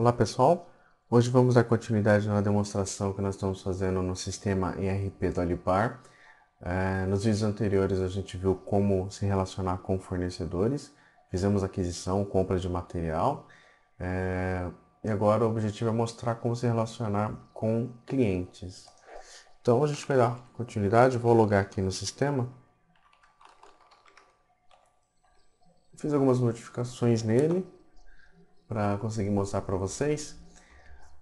Olá pessoal, hoje vamos dar continuidade na demonstração que nós estamos fazendo no sistema ERP do Alipar. É, nos vídeos anteriores a gente viu como se relacionar com fornecedores, fizemos aquisição, compra de material é, e agora o objetivo é mostrar como se relacionar com clientes. Então a gente vai dar continuidade, vou logar aqui no sistema. Fiz algumas modificações nele para conseguir mostrar para vocês.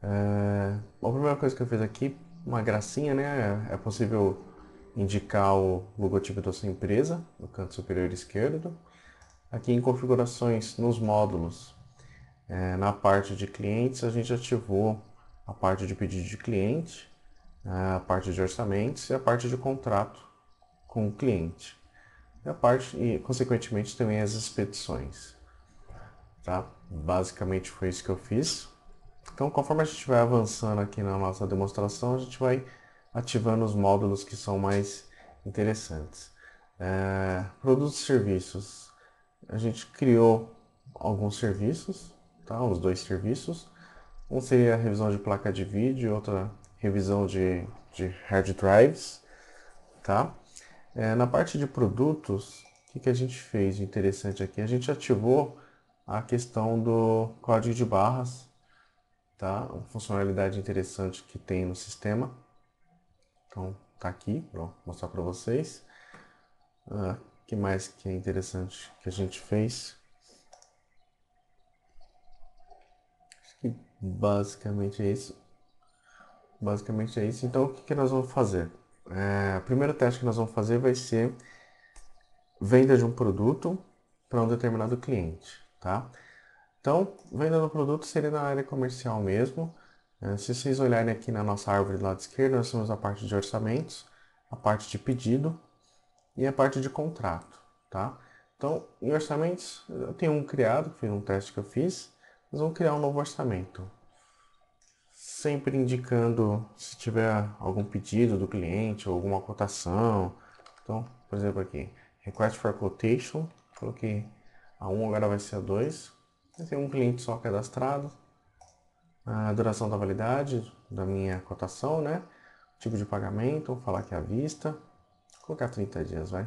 É, a primeira coisa que eu fiz aqui, uma gracinha, né? É, é possível indicar o logotipo da sua empresa no canto superior esquerdo. Aqui em configurações nos módulos, é, na parte de clientes, a gente ativou a parte de pedido de cliente, né, a parte de orçamentos e a parte de contrato com o cliente. E a parte, e consequentemente também as expedições. Tá? Basicamente foi isso que eu fiz. Então, conforme a gente vai avançando aqui na nossa demonstração, a gente vai ativando os módulos que são mais interessantes. É, produtos e serviços. A gente criou alguns serviços, tá? os dois serviços. Um seria a revisão de placa de vídeo, outra revisão de, de hard drives. Tá? É, na parte de produtos, o que, que a gente fez de interessante aqui? A gente ativou a questão do código de barras, tá? Uma funcionalidade interessante que tem no sistema. Então, tá aqui, vou mostrar para vocês. O ah, que mais que é interessante que a gente fez? Acho que basicamente é isso. Basicamente é isso. Então, o que, que nós vamos fazer? É, o primeiro teste que nós vamos fazer vai ser venda de um produto para um determinado cliente tá? Então, venda do produto seria na área comercial mesmo. Né? Se vocês olharem aqui na nossa árvore do lado esquerdo, nós temos a parte de orçamentos, a parte de pedido e a parte de contrato, tá? Então, em orçamentos, eu tenho um criado, fiz um teste que eu fiz, nós vamos criar um novo orçamento. Sempre indicando se tiver algum pedido do cliente ou alguma cotação. Então, por exemplo aqui, request for quotation, coloquei a 1 agora vai ser a 2. Tem um cliente só cadastrado. A duração da validade da minha cotação, né? O tipo de pagamento, vou falar que é à vista. Vou colocar 30 dias, vai.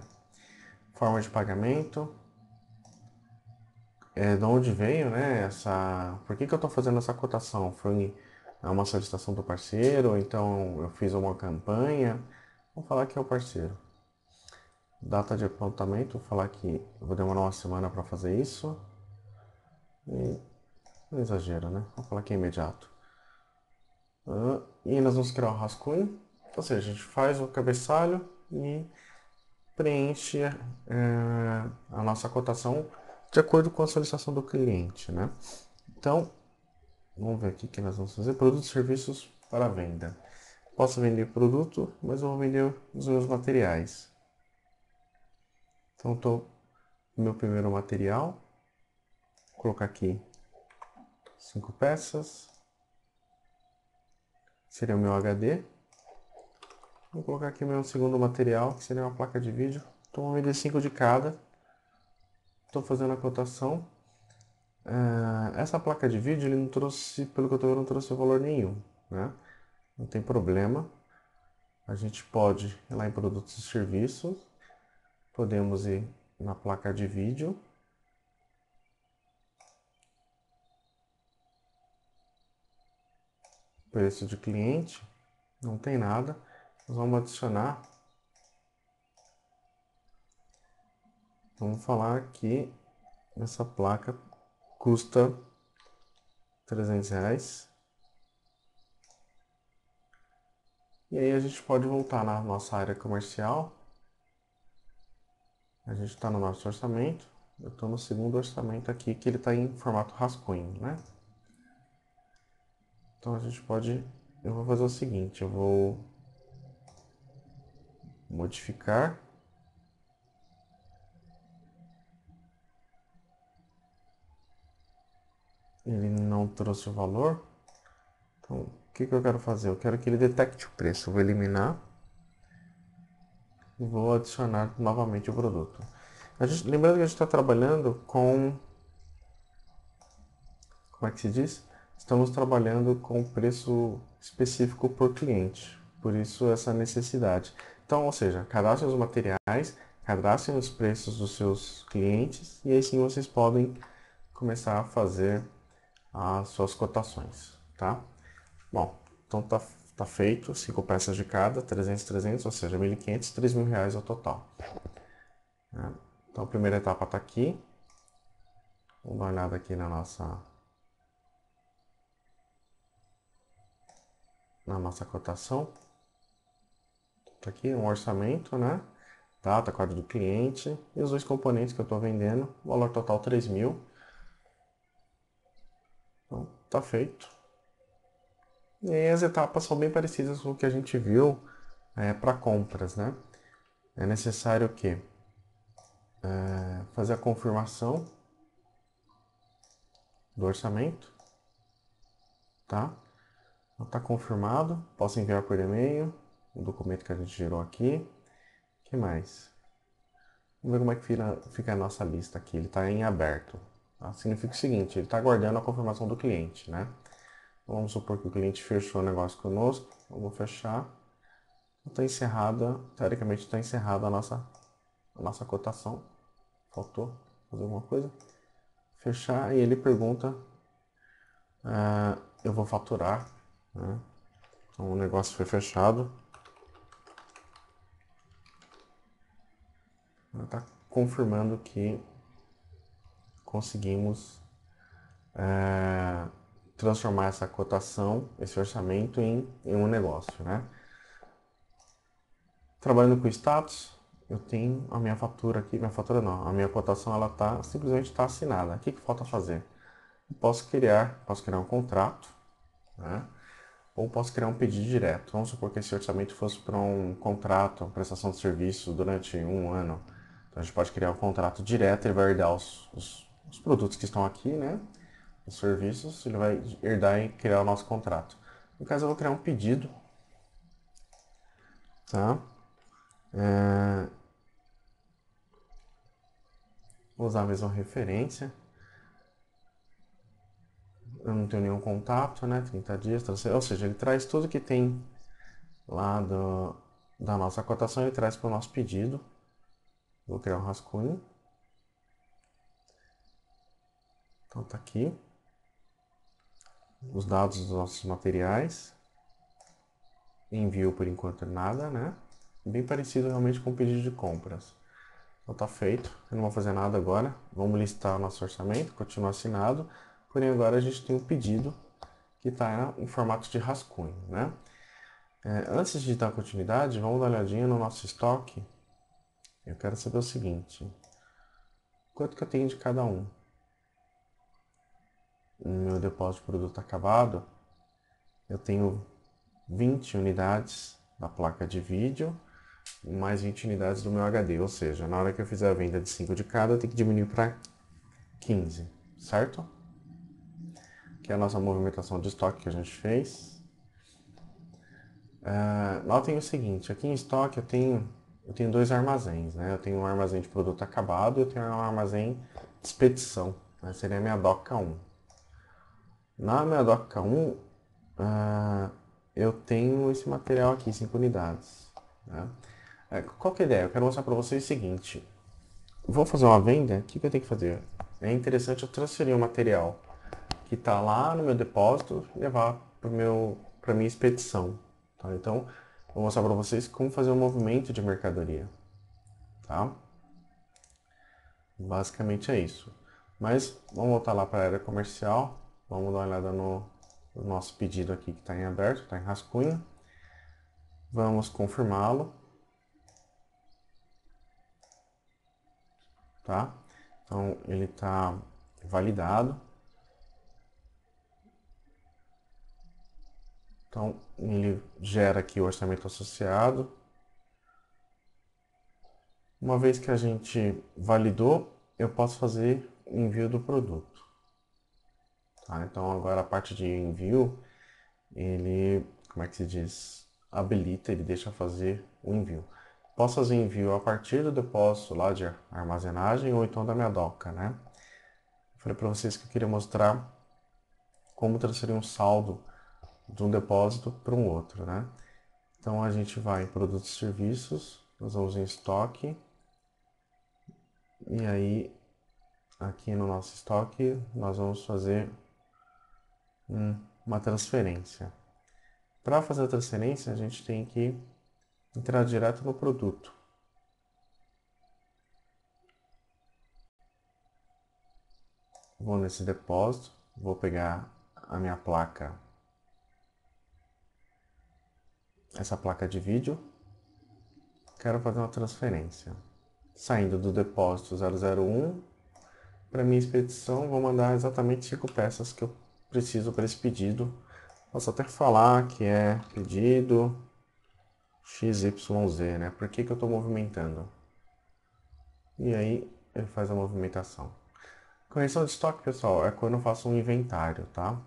Forma de pagamento. É, de onde veio, né? Essa... Por que, que eu estou fazendo essa cotação? Foi é uma solicitação do parceiro, então eu fiz uma campanha. Vou falar que é o parceiro. Data de apontamento, vou falar que vou demorar uma semana para fazer isso. E não exagero, né? Vou falar que é imediato. Uh, e nós vamos criar o um rascunho. Ou seja, a gente faz o cabeçalho e preenche uh, a nossa cotação de acordo com a solicitação do cliente, né? Então, vamos ver aqui que nós vamos fazer. Produtos e serviços para venda. Posso vender produto, mas eu vou vender os meus materiais. Então estou no meu primeiro material, Vou colocar aqui cinco peças, seria o meu HD. Vou colocar aqui meu segundo material, que seria uma placa de vídeo. Estou vou md 5 de cada. Estou fazendo a cotação. Eh, essa placa de vídeo ele não trouxe, pelo que eu estou vendo, não trouxe valor nenhum. Né? Não tem problema. A gente pode ir lá em produtos e serviços Podemos ir na placa de vídeo. Preço de cliente, não tem nada. Nós vamos adicionar. Vamos falar que essa placa custa 300 reais. E aí a gente pode voltar na nossa área comercial a gente está no nosso orçamento. Eu estou no segundo orçamento aqui, que ele está em formato rascunho, né? Então a gente pode... Eu vou fazer o seguinte, eu vou modificar ele não trouxe o valor então o que, que eu quero fazer eu quero que ele detecte o preço eu vou eliminar e vou adicionar novamente o produto. Gente, lembrando que a gente está trabalhando com... Como é que se diz? Estamos trabalhando com preço específico por cliente, por isso essa necessidade. Então, ou seja, cadastrem os materiais, cadastrem os preços dos seus clientes e aí sim vocês podem começar a fazer as suas cotações, tá? Bom, então tá Tá feito, cinco peças de cada, 300, 300, ou seja, 1.500, 3.000 reais ao total. É. Então a primeira etapa tá aqui. Vamos dar uma olhada aqui na nossa, na nossa cotação. tá aqui um orçamento, né? Data, quadro do cliente e os dois componentes que eu estou vendendo. Valor total 3.000. Então, tá feito. E aí as etapas são bem parecidas com o que a gente viu é, para compras, né? É necessário o quê? É, fazer a confirmação do orçamento, tá? está então, confirmado, posso enviar por e-mail o documento que a gente gerou aqui. O que mais? Vamos ver como é que fica, fica a nossa lista aqui. Ele está em aberto. Tá? Significa o seguinte, ele está aguardando a confirmação do cliente, né? Vamos supor que o cliente fechou o negócio conosco. Vou fechar. Está encerrada, teoricamente está encerrada a nossa, a nossa cotação. Faltou fazer alguma coisa. Fechar e ele pergunta, uh, eu vou faturar. Né? Então o negócio foi fechado. Está confirmando que conseguimos uh, transformar essa cotação, esse orçamento em, em um negócio, né? Trabalhando com status, eu tenho a minha fatura aqui, minha fatura não, a minha cotação ela tá simplesmente está assinada. O que, que falta fazer? Eu posso criar, posso criar um contrato, né? Ou posso criar um pedido direto. Vamos supor que esse orçamento fosse para um contrato, prestação de serviço durante um ano. Então a gente pode criar um contrato direto, ele vai herdar os, os, os produtos que estão aqui, né? os serviços, ele vai herdar e criar o nosso contrato. No caso, eu vou criar um pedido, tá? É... Vou usar a mesma referência. Eu não tenho nenhum contato, né? 30 dias, ou seja, ele traz tudo que tem lá do, da nossa cotação, ele traz para o nosso pedido. Vou criar um rascunho. Então tá aqui os dados dos nossos materiais. Envio por enquanto nada, né? Bem parecido realmente com o pedido de compras. Então tá feito, eu não vou fazer nada agora. Vamos listar o nosso orçamento, continua assinado. Porém agora a gente tem um pedido que está em formato de rascunho, né? É, antes de dar continuidade, vamos dar uma olhadinha no nosso estoque. Eu quero saber o seguinte. Quanto que eu tenho de cada um? no meu depósito de produto tá acabado, eu tenho 20 unidades da placa de vídeo e mais 20 unidades do meu HD. Ou seja, na hora que eu fizer a venda de 5 de cada, eu tenho que diminuir para 15, certo? Que é a nossa movimentação de estoque que a gente fez. Uh, notem o seguinte, aqui em estoque eu tenho, eu tenho dois armazéns, né? Eu tenho um armazém de produto acabado e eu tenho um armazém de expedição, né? seria a minha DOCA 1. Na minha Doca 1, uh, ah, eu tenho esse material aqui, 5 unidades. Né? É, qual que é a ideia? Eu quero mostrar para vocês o seguinte. Vou fazer uma venda, o que, que eu tenho que fazer? É interessante eu transferir o um material que está lá no meu depósito e levar para a minha expedição. Tá? Então, vou mostrar para vocês como fazer um movimento de mercadoria. Tá? Basicamente é isso. Mas vamos voltar lá para a área comercial. Vamos dar uma olhada no, no nosso pedido aqui que está em aberto, está em rascunho. Vamos confirmá-lo. Tá? Então ele está validado. Então ele gera aqui o orçamento associado. Uma vez que a gente validou, eu posso fazer o envio do produto. Tá? Então agora a parte de envio, ele, como é que se diz? Habilita, ele deixa fazer o envio. Posso fazer envio a partir do depósito lá de armazenagem ou então da minha doca, né? falei para vocês que eu queria mostrar como transferir um saldo de um depósito para um outro, né? Então a gente vai em produtos e serviços, nós vamos em estoque e aí aqui no nosso estoque nós vamos fazer uma transferência. Para fazer a transferência, a gente tem que entrar direto no produto. Vou nesse depósito, vou pegar a minha placa, essa placa de vídeo, quero fazer uma transferência. Saindo do depósito 001, para minha expedição vou mandar exatamente cinco peças que eu preciso para esse pedido. Posso até falar que é pedido XYZ, né? Por que, que eu estou movimentando? E aí ele faz a movimentação. Correção de estoque, pessoal, é quando eu faço um inventário, tá?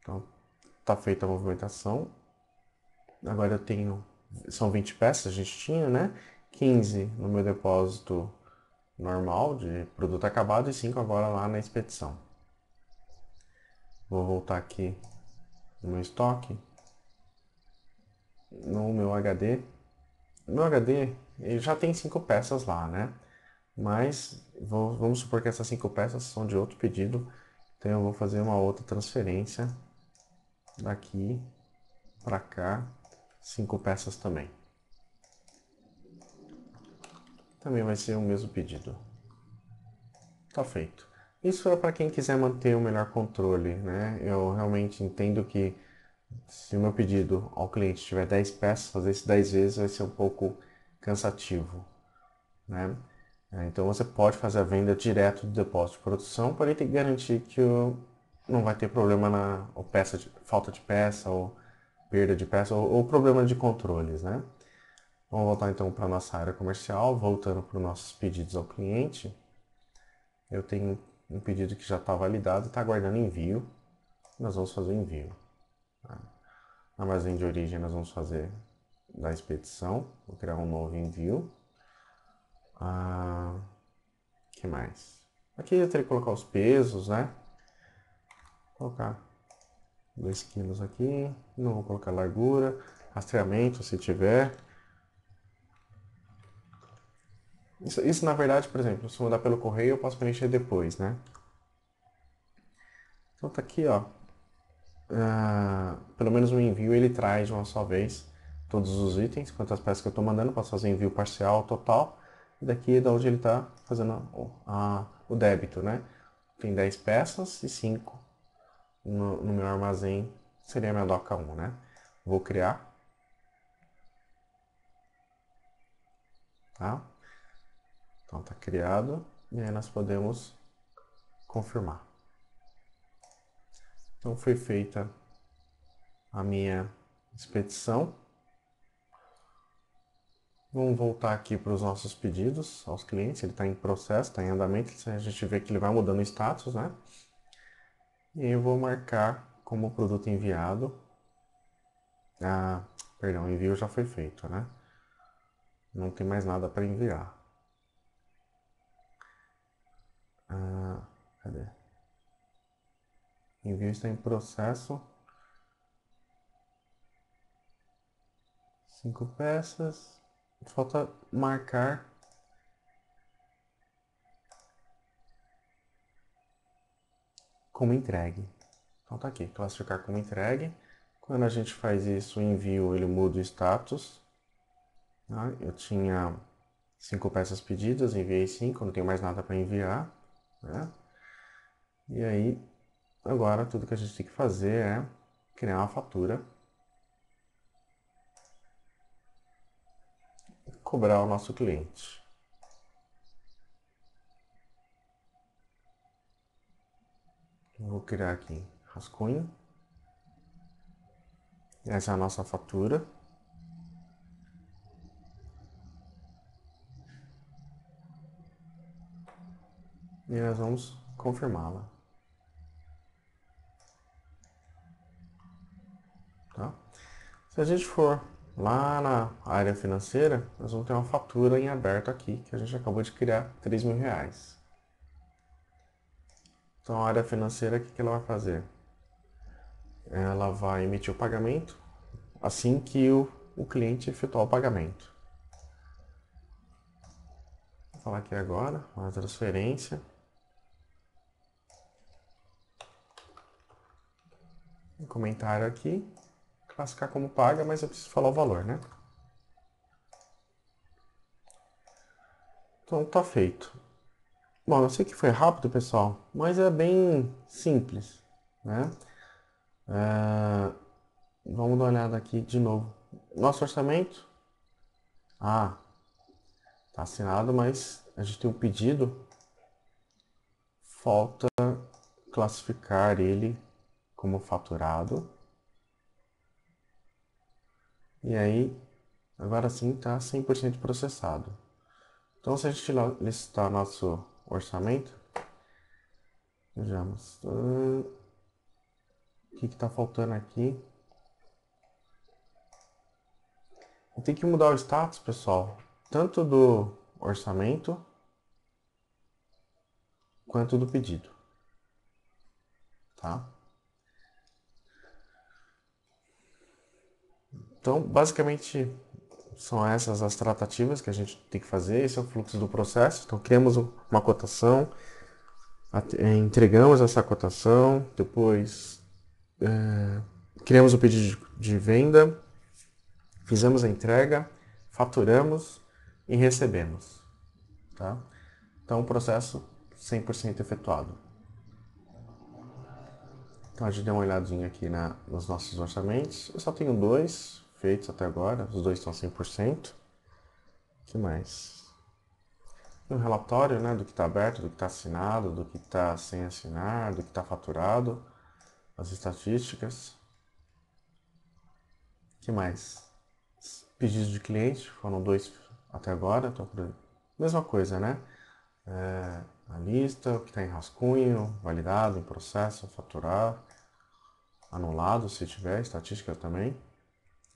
Então, tá feita a movimentação. Agora eu tenho, são 20 peças, a gente tinha, né? 15 no meu depósito normal de produto acabado e 5 agora lá na expedição. Vou voltar aqui no meu estoque, no meu HD. Meu HD ele já tem cinco peças lá, né? Mas vou, vamos supor que essas cinco peças são de outro pedido, então eu vou fazer uma outra transferência daqui para cá, cinco peças também. Também vai ser o mesmo pedido. Tá feito. Isso é para quem quiser manter o melhor controle, né? Eu realmente entendo que se o meu pedido ao cliente tiver 10 peças, fazer isso 10 vezes vai ser um pouco cansativo, né? É, então você pode fazer a venda direto do depósito de produção para ele garantir que não vai ter problema na ou peça de, falta de peça ou perda de peça ou, ou problema de controles, né? Vamos voltar então para a nossa área comercial, voltando para os nossos pedidos ao cliente. Eu tenho um pedido que já está validado, está aguardando envio. Nós vamos fazer envio. Tá? Na armazém de origem, nós vamos fazer da expedição. Vou criar um novo envio. Ah, que mais? Aqui eu teria que colocar os pesos, né? Vou colocar 2 quilos aqui. Não vou colocar largura. Rastreamento, se tiver. Isso, isso, na verdade, por exemplo, se mandar pelo correio, eu posso preencher depois, né? Então tá aqui, ó. Ah, pelo menos o envio ele traz de uma só vez todos os itens, quantas peças que eu estou mandando, posso fazer envio parcial, total. E daqui é da onde ele está fazendo a, a, o débito, né? Tem 10 peças e 5 no, no meu armazém, seria a minha doca 1, né? Vou criar. Tá? Então está criado e aí nós podemos confirmar. Então foi feita a minha expedição. Vamos voltar aqui para os nossos pedidos aos clientes. Ele está em processo, está em andamento. A gente vê que ele vai mudando o status, né? E eu vou marcar como produto enviado. Ah, perdão, o envio já foi feito, né? Não tem mais nada para enviar. Ah, cadê? Envio está em processo. Cinco peças. Falta marcar. Como entregue. Então tá aqui, classificar como entregue. Quando a gente faz isso, o envio ele muda o status. Ah, eu tinha cinco peças pedidas, enviei cinco, não tenho mais nada para enviar. Né? E aí, agora tudo que a gente tem que fazer é criar uma fatura, e cobrar o nosso cliente. Vou criar aqui rascunho. Essa é a nossa fatura. E nós vamos confirmá-la. Tá? Se a gente for lá na área financeira, nós vamos ter uma fatura em aberto aqui, que a gente acabou de criar, 3 mil reais. Então a área financeira, o que, que ela vai fazer? Ela vai emitir o pagamento assim que o, o cliente efetuar o pagamento. Vou falar aqui agora, uma transferência. comentário aqui, classificar como paga, mas eu preciso falar o valor, né? Então tá feito. Bom, eu sei que foi rápido, pessoal, mas é bem simples, né? É... Vamos dar uma olhada aqui de novo. Nosso orçamento? Ah, tá assinado, mas a gente tem um pedido. Falta classificar ele como faturado. E aí, agora sim está 100% processado. Então, se a gente listar nosso orçamento, vejamos ah, o que está faltando aqui. Tem que mudar o status, pessoal, tanto do orçamento quanto do pedido, tá? Então, basicamente, são essas as tratativas que a gente tem que fazer, esse é o fluxo do processo. Então, criamos uma cotação, eh, entregamos essa cotação, depois é, criamos o pedido de venda, fizemos a entrega, faturamos e recebemos. Tá? Então, o processo 100% efetuado. Então, a gente deu uma olhadinha aqui na, nos nossos orçamentos. Eu só tenho dois, feitos até agora, os dois estão 100%. O que mais? Um relatório né, do que está aberto, do que está assinado, do que está sem assinar, do que está faturado, as estatísticas. O que mais? Pedidos de cliente, foram dois até agora, tô então, mesma coisa, né? É, a lista, o que está em rascunho, validado, em processo, faturar, anulado se tiver, estatística também.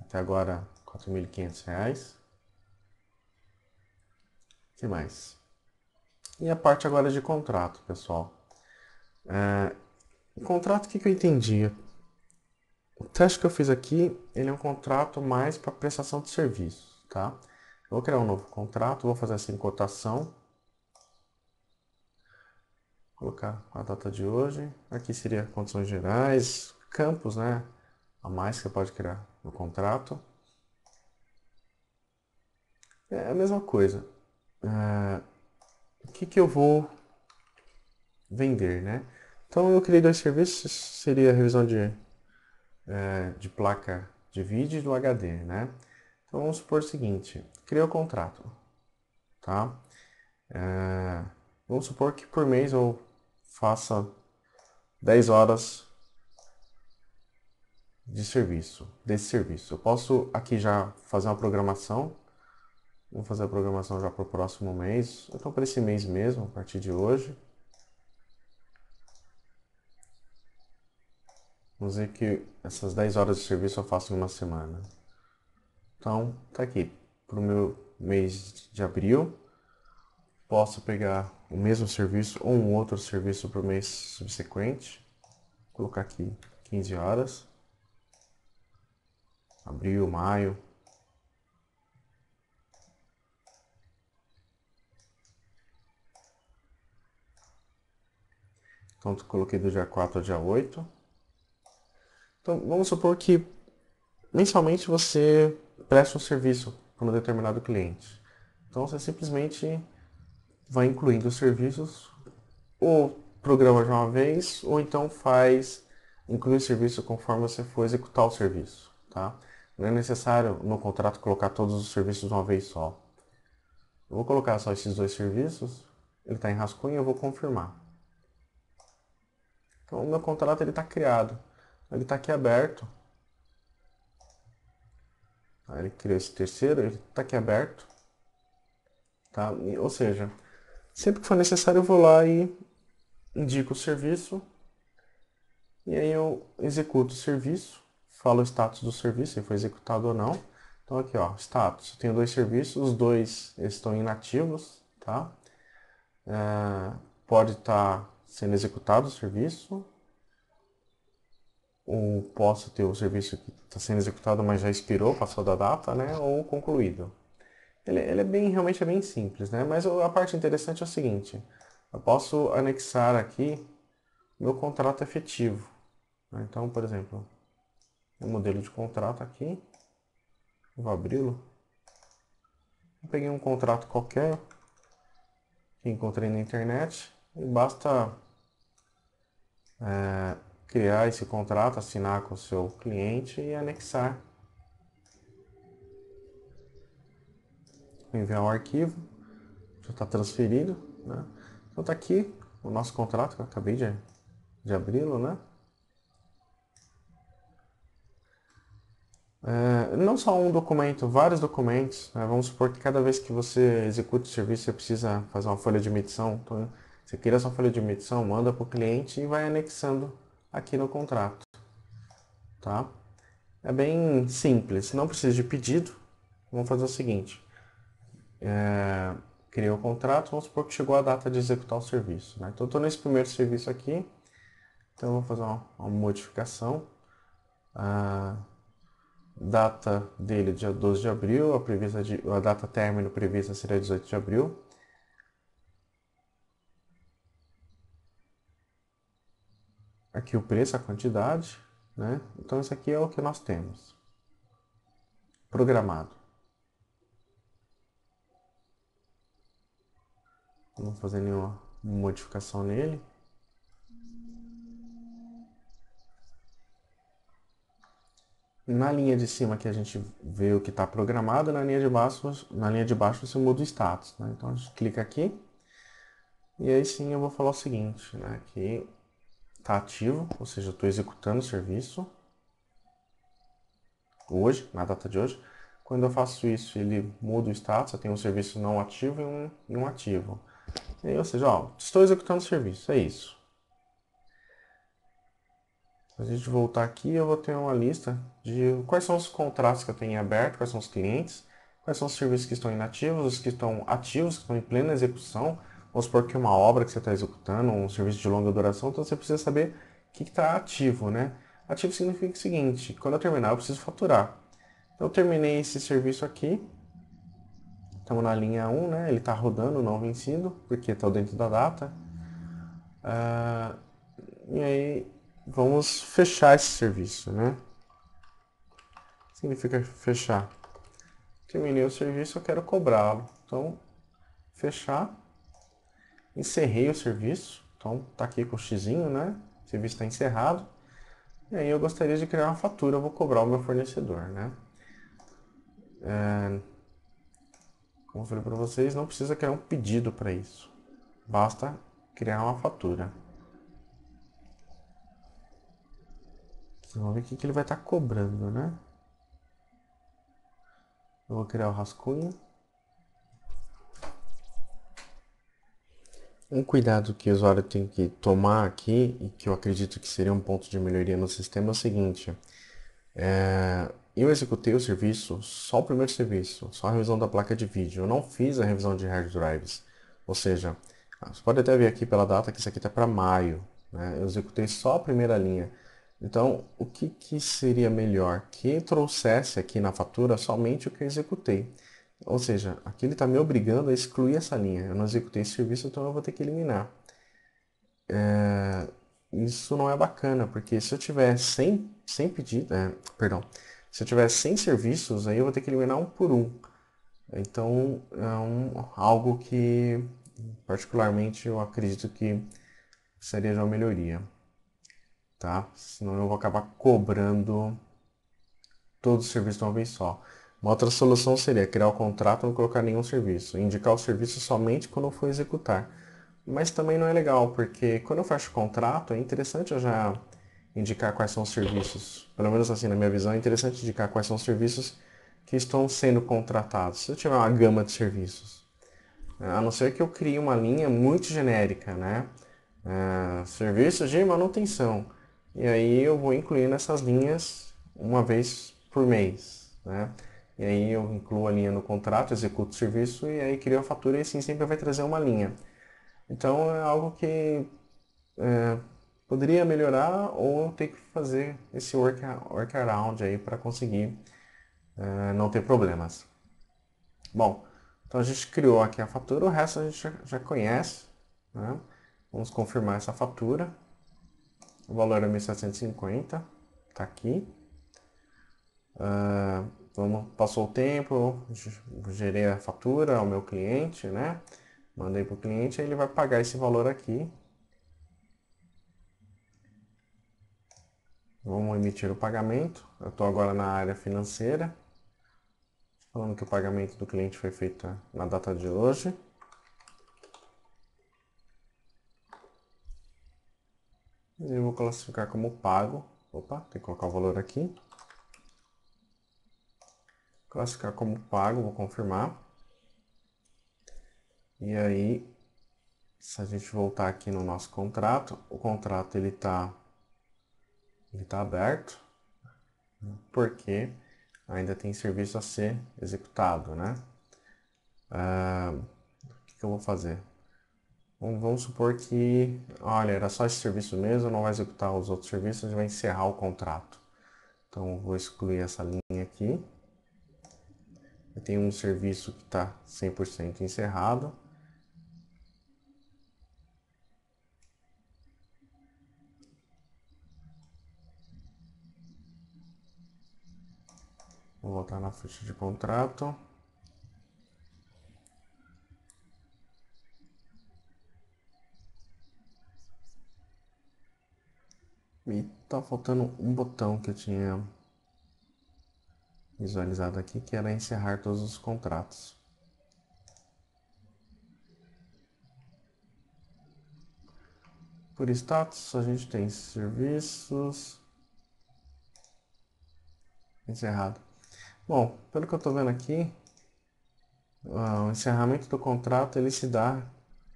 Até agora, R$ 4.500. O que mais? E a parte agora de contrato, pessoal. É, contrato, o que, que eu entendi? O teste que eu fiz aqui, ele é um contrato mais para prestação de serviço, tá? Eu vou criar um novo contrato, vou fazer essa encotação. Vou colocar a data de hoje. Aqui seria condições gerais, campos, né? A mais que você pode criar no contrato. É a mesma coisa. É, o que, que eu vou vender, né? Então eu criei dois serviços, seria a revisão de, é, de placa de vídeo e do HD, né? Então vamos supor o seguinte, criei o contrato, tá? É, vamos supor que por mês eu faça 10 horas de serviço, desse serviço. Eu posso aqui já fazer uma programação. Vou fazer a programação já para o próximo mês, então para esse mês mesmo, a partir de hoje. Vamos dizer que essas 10 horas de serviço eu faço em uma semana. Então, tá aqui. Para o meu mês de abril, posso pegar o mesmo serviço ou um outro serviço para o mês subsequente. Vou colocar aqui 15 horas abril, maio. Então, coloquei do dia 4 ao dia 8. Então, vamos supor que mensalmente você presta um serviço para um determinado cliente. Então, você simplesmente vai incluindo os serviços, ou programa de uma vez, ou então faz, inclui o serviço conforme você for executar o serviço, tá? Não é necessário no contrato colocar todos os serviços de uma vez só. Eu vou colocar só esses dois serviços, ele está em rascunho e eu vou confirmar. Então o meu contrato está criado. Ele está aqui aberto. Tá, ele criou esse terceiro, ele está aqui aberto. Tá? Ou seja, sempre que for necessário eu vou lá e indico o serviço. E aí eu executo o serviço fala o status do serviço, se foi executado ou não. Então aqui, ó, status. Eu tenho dois serviços, os dois estão inativos, tá? É, pode estar tá sendo executado o serviço. Ou posso ter o serviço que está sendo executado, mas já expirou, passou da data, né? Ou concluído. Ele, ele, é bem, realmente é bem simples, né? Mas a parte interessante é o seguinte. Eu posso anexar aqui meu contrato efetivo. Né? Então, por exemplo, o modelo de contrato aqui. Vou abri-lo. Peguei um contrato qualquer que encontrei na internet e basta é, criar esse contrato, assinar com o seu cliente e anexar. enviar o arquivo, já está transferido. Né? Então está aqui o nosso contrato que eu acabei de, de abri-lo, né? é, não só um documento, vários documentos. Né? Vamos supor que cada vez que você executa o serviço, você precisa fazer uma folha de medição. Então, né? você cria sua folha de medição, manda para o cliente e vai anexando aqui no contrato. Tá? É bem simples, não precisa de pedido. Vamos fazer o seguinte. É, criei o contrato, vamos supor que chegou a data de executar o serviço. Né? Então, estou nesse primeiro serviço aqui. Então, vou fazer uma, uma modificação. Ah, data dele dia 12 de abril, a, prevista de, a data término prevista seria 18 de abril. Aqui o preço, a quantidade, né? Então isso aqui é o que nós temos. Programado. Não vou fazer nenhuma modificação nele. na linha de cima que a gente vê o que está programado, na linha de baixo, na linha de baixo você muda o status. Né? Então a gente clica aqui e aí sim eu vou falar o seguinte, né? que está ativo, ou seja, estou executando o serviço hoje, na data de hoje. Quando eu faço isso, ele muda o status, eu tenho um serviço não ativo e um, e um ativo. E aí, ou seja, ó, estou executando o serviço, é isso a gente voltar aqui, eu vou ter uma lista de quais são os contratos que eu tenho aberto, quais são os clientes, quais são os serviços que estão inativos, os que estão ativos, que estão em plena execução. Vamos supor que uma obra que você está executando, um serviço de longa duração, então você precisa saber o que está ativo, né? Ativo significa o seguinte, quando eu terminar eu preciso faturar. Então eu terminei esse serviço aqui, estamos na linha 1, né? Ele está rodando, não vencido, porque está dentro da data. Uh, e aí vamos fechar esse serviço, né? Significa fechar. Terminei o serviço, eu quero cobrá-lo. Então, fechar. Encerrei o serviço. Então, tá aqui com o xizinho, né? O serviço está encerrado. E aí eu gostaria de criar uma fatura, eu vou cobrar o meu fornecedor, né? É... Como eu falei para vocês, não precisa criar um pedido para isso. Basta criar uma fatura. Vamos ver o que, que ele vai estar tá cobrando, né? Eu vou criar o rascunho. Um cuidado que o usuário tem que tomar aqui, e que eu acredito que seria um ponto de melhoria no sistema, é o seguinte. É, eu executei o serviço, só o primeiro serviço, só a revisão da placa de vídeo. Eu não fiz a revisão de hard drives. Ou seja, você pode até ver aqui pela data que isso aqui está para maio. Né? Eu executei só a primeira linha. Então, o que, que seria melhor? Que trouxesse aqui na fatura somente o que eu executei. Ou seja, aqui ele está me obrigando a excluir essa linha. Eu não executei esse serviço, então eu vou ter que eliminar. É, isso não é bacana, porque se eu tiver 100, sem pedido, é, perdão, se eu tiver sem serviços, aí eu vou ter que eliminar um por um. Então, é um, algo que particularmente eu acredito que seria uma melhoria tá? Senão eu vou acabar cobrando todo o serviço de uma vez só. Uma outra solução seria criar o contrato e não colocar nenhum serviço, indicar o serviço somente quando for executar. Mas também não é legal, porque quando eu fecho o contrato, é interessante eu já indicar quais são os serviços, pelo menos assim na minha visão, é interessante indicar quais são os serviços que estão sendo contratados. Se eu tiver uma gama de serviços, é, a não ser que eu crie uma linha muito genérica, né? É, serviços de manutenção. E aí eu vou incluindo essas linhas uma vez por mês, né? E aí eu incluo a linha no contrato, executo o serviço e aí crio a fatura e assim sempre vai trazer uma linha. Então é algo que é, poderia melhorar ou ter que fazer esse work, workaround aí para conseguir é, não ter problemas. Bom, então a gente criou aqui a fatura, o resto a gente já, já conhece. Né? Vamos confirmar essa fatura o valor é 1750, tá aqui. Uh, vamos, passou o tempo, gerei a fatura ao meu cliente, né? Mandei para o cliente, ele vai pagar esse valor aqui. Vamos emitir o pagamento. Eu estou agora na área financeira, falando que o pagamento do cliente foi feito na data de hoje. Eu vou classificar como pago. Opa, tem que colocar o valor aqui. Classificar como pago, vou confirmar. E aí, se a gente voltar aqui no nosso contrato, o contrato ele está ele tá aberto, porque ainda tem serviço a ser executado, né? Uh, o que eu vou fazer? Vamos supor que, olha, era só esse serviço mesmo, não vai executar os outros serviços, vai encerrar o contrato. Então, vou excluir essa linha aqui. Eu tenho um serviço que está 100% encerrado. Vou voltar na ficha de contrato. E tá faltando um botão que eu tinha visualizado aqui, que era encerrar todos os contratos. Por status, a gente tem serviços encerrado. Bom, pelo que eu estou vendo aqui, ah, o encerramento do contrato ele se dá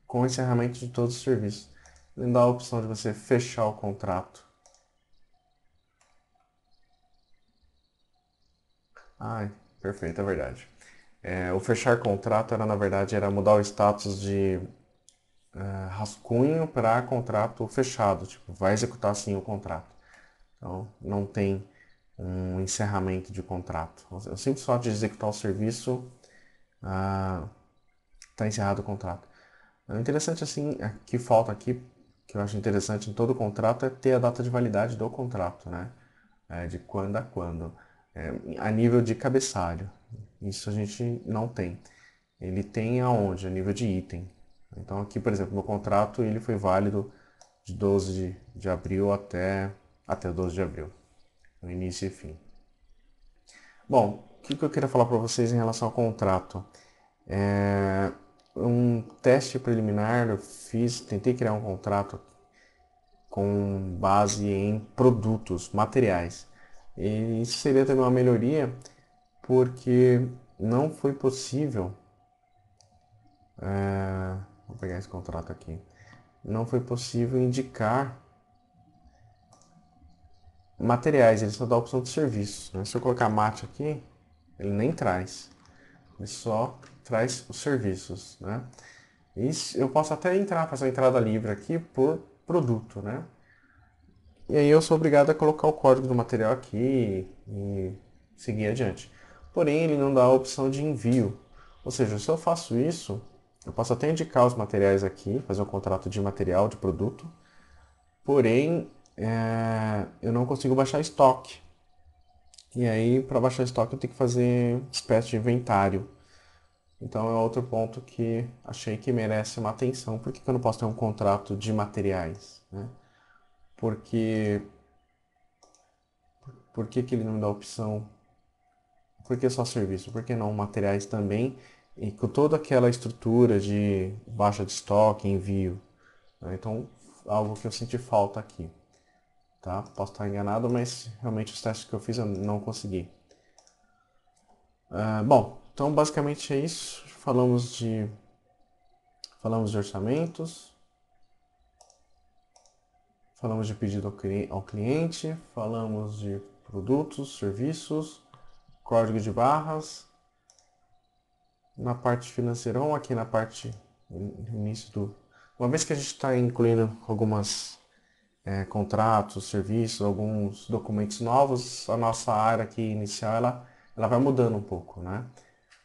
com o encerramento de todos os serviços. Ele dá a opção de você fechar o contrato Ah, perfeito, é verdade. É, o fechar contrato era, na verdade, era mudar o status de é, rascunho para contrato fechado, tipo, vai executar sim o contrato. Então, não tem um encerramento de contrato. O simples fato de executar o serviço está ah, tá encerrado o contrato. O interessante, assim, é, que falta aqui, que eu acho interessante em todo contrato, é ter a data de validade do contrato, né? É, de quando a quando é, a nível de cabeçalho. Isso a gente não tem. Ele tem aonde? A nível de item. Então aqui, por exemplo, meu contrato ele foi válido de 12 de, de abril até, até 12 de abril, no início e fim. Bom, o que, que eu queria falar para vocês em relação ao contrato? É, um teste preliminar eu fiz, tentei criar um contrato com base em produtos, materiais. E isso seria também uma melhoria, porque não foi possível. É, vou pegar esse contrato aqui. Não foi possível indicar materiais, ele só dá a opção de serviços. Né? Se eu colocar mate aqui, ele nem traz. Ele só traz os serviços. Né? Isso, eu posso até entrar, fazer uma entrada livre aqui por produto. Né? E aí eu sou obrigado a colocar o código do material aqui e seguir adiante. Porém, ele não dá a opção de envio. Ou seja, se eu faço isso, eu posso até indicar os materiais aqui, fazer um contrato de material, de produto. Porém, é, eu não consigo baixar estoque. E aí, para baixar estoque, eu tenho que fazer espécie de inventário. Então, é outro ponto que achei que merece uma atenção. Por que, que eu não posso ter um contrato de materiais? Né? Porque. Por que, que ele não dá opção? Por que só serviço? Por que não materiais também? E com toda aquela estrutura de baixa de estoque, envio. Né? Então, algo que eu senti falta aqui. Tá? Posso estar enganado, mas realmente os testes que eu fiz eu não consegui. Uh, bom, então basicamente é isso. Falamos de falamos de orçamentos, Falamos de pedido ao cliente, falamos de produtos, serviços, código de barras. Na parte financeira, ou aqui na parte início do. Uma vez que a gente está incluindo algumas é, contratos, serviços, alguns documentos novos, a nossa área aqui inicial ela, ela vai mudando um pouco, né?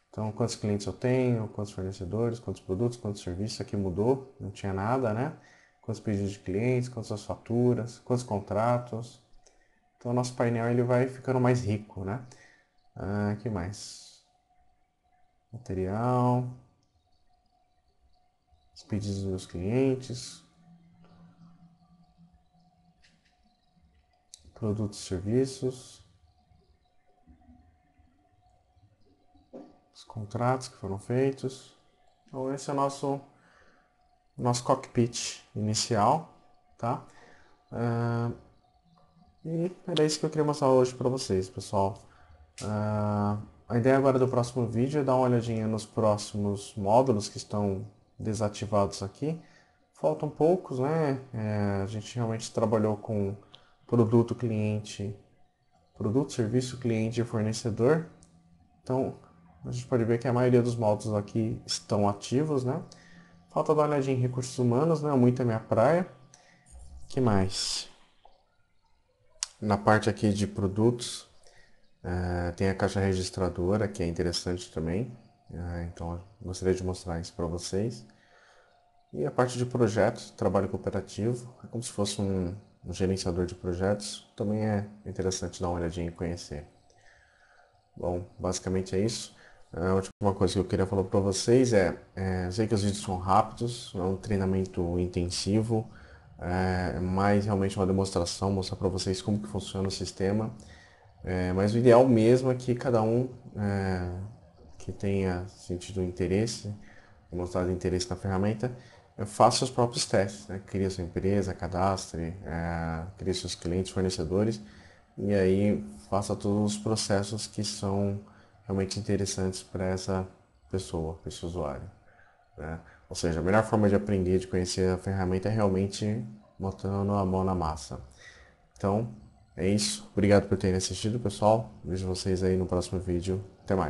Então, quantos clientes eu tenho, quantos fornecedores, quantos produtos, quantos serviços, aqui mudou, não tinha nada, né? com os pedidos de clientes, com as suas faturas, com os contratos. Então o nosso painel ele vai ficando mais rico, né? Ah, que mais? Material, os pedidos dos clientes, produtos e serviços, os contratos que foram feitos. Então esse é o nosso nosso cockpit inicial, tá? Uh, e era isso que eu queria mostrar hoje para vocês, pessoal. Uh, a ideia agora do próximo vídeo é dar uma olhadinha nos próximos módulos que estão desativados aqui. Faltam poucos, né? É, a gente realmente trabalhou com produto, cliente, produto, serviço, cliente e fornecedor. Então, a gente pode ver que a maioria dos módulos aqui estão ativos, né? Falta dar uma olhadinha em recursos humanos, não né? é muito a minha praia. que mais? Na parte aqui de produtos, uh, tem a caixa registradora, que é interessante também. Uh, então, gostaria de mostrar isso para vocês. E a parte de projetos, trabalho cooperativo, é como se fosse um, um gerenciador de projetos. Também é interessante dar uma olhadinha e conhecer. Bom, basicamente é isso. É, a última coisa que eu queria falar para vocês é, é, eu sei que os vídeos são rápidos, é um treinamento intensivo, é, é mais realmente uma demonstração, mostrar para vocês como que funciona o sistema. É, mas o ideal mesmo é que cada um é, que tenha sentido interesse, mostrado interesse na ferramenta, é, faça seus próprios testes, né? cria sua empresa, cadastre, cria seus clientes, fornecedores, e aí faça todos os processos que são realmente interessantes para essa pessoa, para esse usuário. Né? Ou seja, a melhor forma de aprender, de conhecer a ferramenta é realmente botando a mão na massa. Então, é isso. Obrigado por terem assistido, pessoal. Vejo vocês aí no próximo vídeo. Até mais.